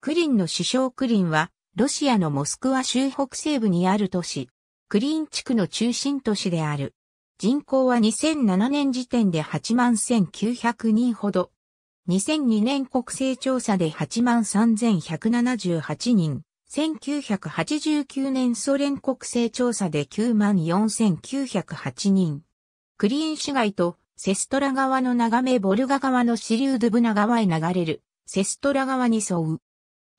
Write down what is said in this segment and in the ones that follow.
クリンの首相クリンは、ロシアのモスクワ州北西部にある都市、クリン地区の中心都市である。人口は2007年時点で8万1900人ほど。2002年国勢調査で8万3178人。1989年ソ連国勢調査で9万4908人。クリーン市街とセストラ川の眺めボルガ川の支流ドゥブナ川へ流れるセストラ川に沿う。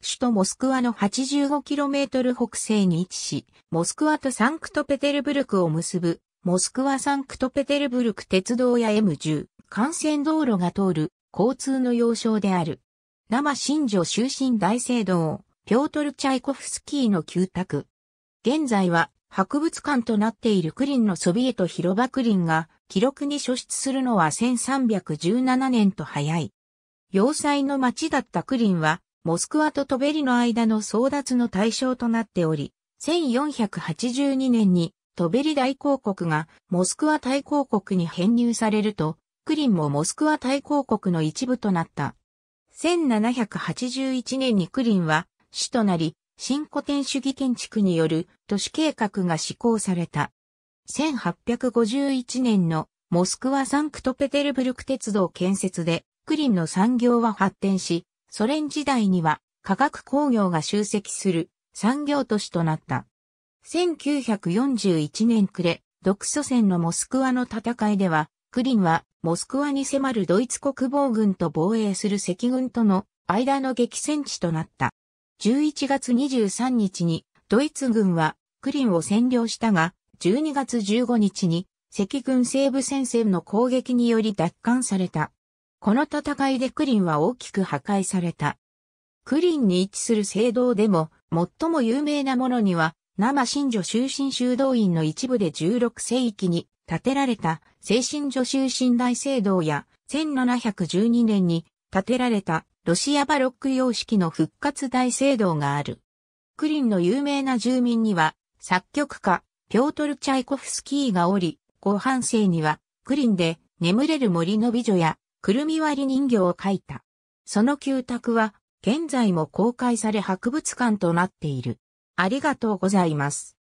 首都モスクワの 85km 北西に位置し、モスクワとサンクトペテルブルクを結ぶ、モスクワサンクトペテルブルク鉄道や M10、幹線道路が通る交通の要衝である。生新庄終身大聖堂、ピョートル・チャイコフスキーの旧宅。現在は博物館となっているクリンのソビエト広場クリンが記録に所出するのは1317年と早い。要塞の町だったクリンはモスクワとトベリの間の争奪の対象となっており、1482年にトベリ大公国がモスクワ大公国に編入されると、クリンもモスクワ大公国の一部となった。1781年にクリンは市となり、新古典主義建築による都市計画が施行された。1851年のモスクワサンクトペテルブルク鉄道建設でクリンの産業は発展し、ソ連時代には化学工業が集積する産業都市となった。1941年暮れ、独ソ戦のモスクワの戦いでは、クリンはモスクワに迫るドイツ国防軍と防衛する赤軍との間の激戦地となった。11月23日にドイツ軍はクリンを占領したが、12月15日に赤軍西部戦線の攻撃により奪還された。この戦いでクリンは大きく破壊された。クリンに位置する聖堂でも、最も有名なものには、生神女終身修道院の一部で16世紀に建てられた精神女終身大聖堂や、1712年に建てられたロシアバロック様式の復活大聖堂がある。クリンの有名な住民には、作曲家、ピョートル・チャイコフスキーがおり、後半生には、クリンで眠れる森の美女やくるみ割り人形を描いた。その旧宅は現在も公開され博物館となっている。ありがとうございます。